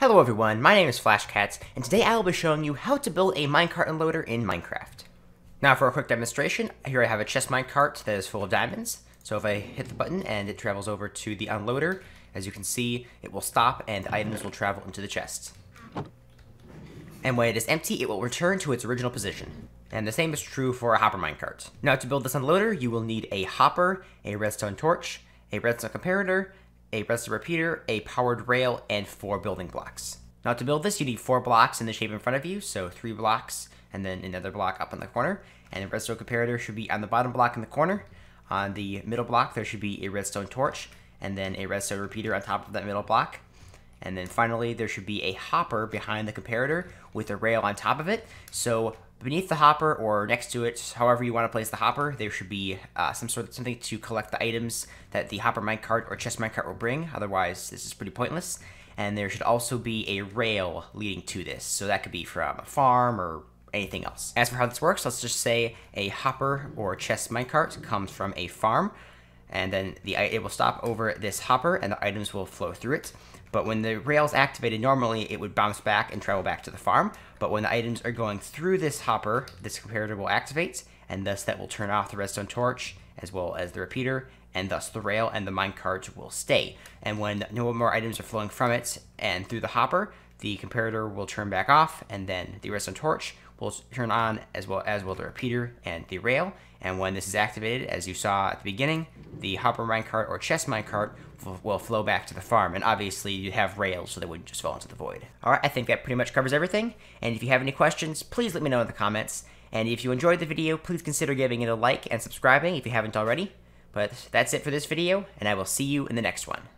Hello everyone, my name is Flashcats, and today I will be showing you how to build a minecart unloader in Minecraft. Now for a quick demonstration, here I have a chest minecart that is full of diamonds. So if I hit the button and it travels over to the unloader, as you can see, it will stop and items will travel into the chest. And when it is empty, it will return to its original position. And the same is true for a hopper minecart. Now to build this unloader, you will need a hopper, a redstone torch, a redstone comparator, a redstone repeater, a powered rail, and four building blocks. Now to build this, you need four blocks in the shape in front of you, so three blocks and then another block up in the corner. And the redstone comparator should be on the bottom block in the corner. On the middle block, there should be a redstone torch, and then a redstone repeater on top of that middle block. And then finally, there should be a hopper behind the comparator with a rail on top of it. So beneath the hopper or next to it, however you want to place the hopper, there should be uh, some sort of something to collect the items that the hopper minecart or chest minecart will bring. Otherwise, this is pretty pointless. And there should also be a rail leading to this. So that could be from a farm or anything else. As for how this works, let's just say a hopper or chest minecart comes from a farm and then the it will stop over this hopper and the items will flow through it. But when the rail is activated normally, it would bounce back and travel back to the farm. But when the items are going through this hopper, this comparator will activate, and thus that will turn off the redstone torch as well as the repeater, and thus the rail and the minecart will stay. And when no more items are flowing from it and through the hopper, the comparator will turn back off, and then the redstone torch will turn on as well as will the repeater and the rail. And when this is activated, as you saw at the beginning, the hopper minecart or chest minecart will flow back to the farm. And obviously, you have rails so they wouldn't just fall into the void. All right, I think that pretty much covers everything. And if you have any questions, please let me know in the comments. And if you enjoyed the video, please consider giving it a like and subscribing if you haven't already. But that's it for this video, and I will see you in the next one.